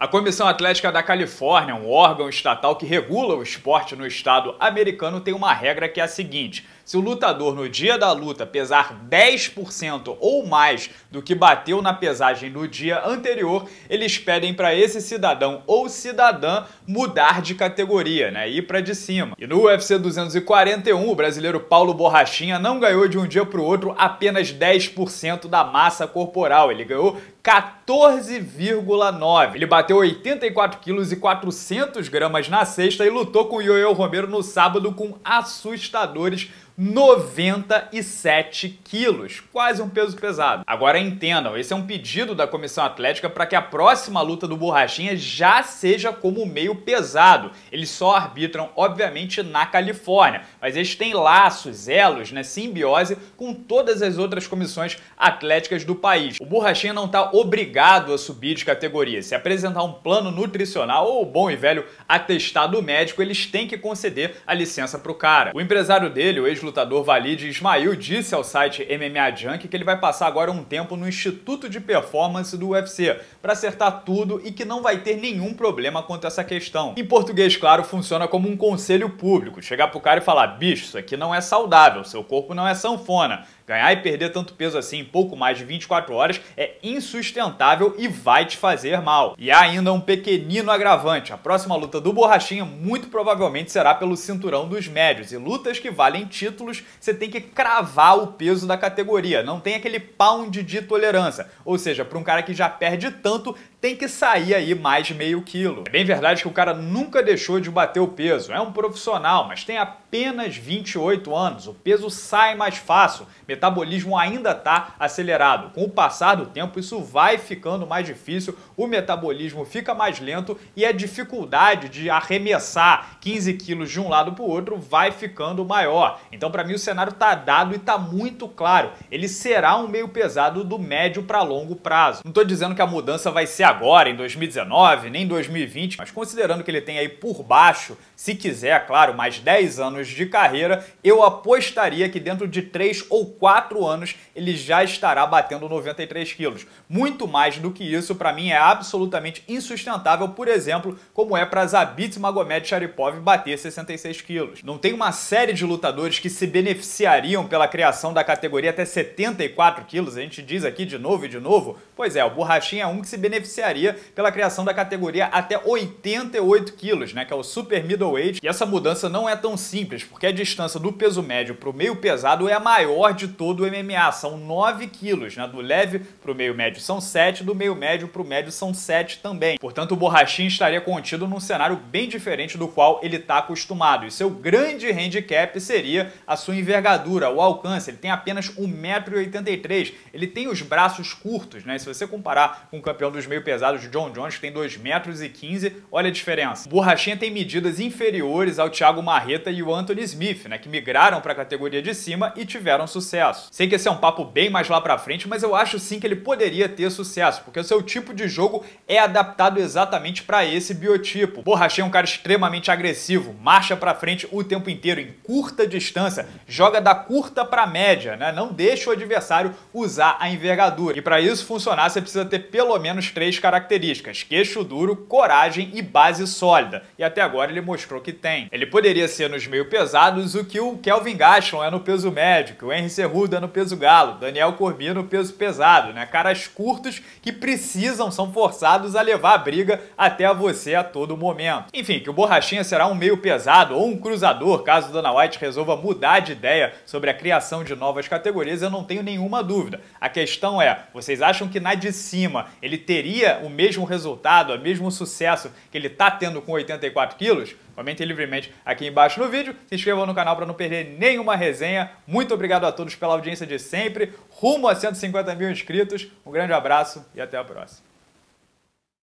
A Comissão Atlética da Califórnia, um órgão estatal que regula o esporte no estado americano, tem uma regra que é a seguinte: se o lutador no dia da luta pesar 10% ou mais do que bateu na pesagem no dia anterior, eles pedem para esse cidadão ou cidadã mudar de categoria, né? Ir para de cima. E no UFC 241, o brasileiro Paulo Borrachinha não ganhou de um dia para o outro apenas 10% da massa corporal, ele ganhou 14,9. Ele bateu 84 quilos e 400 gramas na sexta e lutou com o Yoel Romero no sábado com assustadores 97 quilos, quase um peso pesado. Agora entendam, esse é um pedido da comissão atlética para que a próxima luta do Borrachinha já seja como meio pesado. Eles só arbitram, obviamente, na Califórnia, mas eles têm laços, elos, né, simbiose com todas as outras comissões atléticas do país. O Borrachinha não está obrigado a subir de categoria. Se apresentar um plano nutricional ou bom e velho atestado médico, eles têm que conceder a licença para o cara. O empresário dele, o ex ex-lutador Valide Ismail disse ao site MMA Junk que ele vai passar agora um tempo no Instituto de Performance do UFC para acertar tudo e que não vai ter nenhum problema quanto a essa questão. Em português, claro, funciona como um conselho público. Chegar pro cara e falar: bicho, isso aqui não é saudável, seu corpo não é sanfona. Ganhar e perder tanto peso assim em pouco mais de 24 horas é insustentável e vai te fazer mal. E há ainda um pequenino agravante: a próxima luta do Borrachinha muito provavelmente será pelo cinturão dos médios, e lutas que valem títulos você tem que cravar o peso da categoria, não tem aquele pound de tolerância. Ou seja, para um cara que já perde tanto, tem que sair aí mais meio quilo. É bem verdade que o cara nunca deixou de bater o peso, é um profissional, mas tem apenas 28 anos, o peso sai mais fácil metabolismo ainda está acelerado. Com o passar do tempo, isso vai ficando mais difícil, o metabolismo fica mais lento e a dificuldade de arremessar 15 quilos de um lado para o outro vai ficando maior. Então, para mim, o cenário está dado e está muito claro. Ele será um meio pesado do médio para longo prazo. Não estou dizendo que a mudança vai ser agora, em 2019, nem em 2020, mas considerando que ele tem aí por baixo, se quiser, é claro, mais 10 anos de carreira, eu apostaria que dentro de 3 ou 4 quatro anos ele já estará batendo 93 quilos. Muito mais do que isso, para mim, é absolutamente insustentável, por exemplo, como é para Zabit Magomed Sharipov bater 66 quilos. Não tem uma série de lutadores que se beneficiariam pela criação da categoria até 74 quilos, a gente diz aqui de novo e de novo? Pois é, o Borrachinha é um que se beneficiaria pela criação da categoria até 88 quilos, né, que é o super middleweight, e essa mudança não é tão simples, porque a distância do peso médio para o meio pesado é a maior de todo o MMA. São 9 quilos, né? Do leve para o meio médio são 7, do meio médio para o médio são 7 também. Portanto, o borrachinho estaria contido num cenário bem diferente do qual ele está acostumado. E seu grande handicap seria a sua envergadura, o alcance. Ele tem apenas 1,83m. Ele tem os braços curtos, né? Se você comparar com o campeão dos meio pesados, John Jones, que tem 2,15m, olha a diferença. O borrachinha tem medidas inferiores ao Thiago Marreta e o Anthony Smith, né? Que migraram para a categoria de cima e tiveram sucesso sucesso. Sei que esse é um papo bem mais lá pra frente, mas eu acho sim que ele poderia ter sucesso, porque o seu tipo de jogo é adaptado exatamente para esse biotipo. Borrachê é um cara extremamente agressivo, marcha pra frente o tempo inteiro, em curta distância, joga da curta pra média, né? Não deixa o adversário usar a envergadura. E para isso funcionar, você precisa ter pelo menos três características: queixo duro, coragem e base sólida. E até agora ele mostrou que tem. Ele poderia ser nos meio pesados o que o Kelvin Gaston é no peso médio, que o Henry Cerruda no peso galo, Daniel Cormier no peso pesado, né? Caras curtos que precisam, são forçados a levar a briga até você a todo momento. Enfim, que o Borrachinha será um meio pesado ou um cruzador, caso Dana White resolva mudar de ideia sobre a criação de novas categorias, eu não tenho nenhuma dúvida. A questão é, vocês acham que na de cima ele teria o mesmo resultado, o mesmo sucesso que ele está tendo com 84 quilos? comentem livremente aqui embaixo no vídeo, se inscrevam no canal para não perder nenhuma resenha. Muito obrigado a todos pela audiência de sempre, rumo a 150 mil inscritos. Um grande abraço e até a próxima.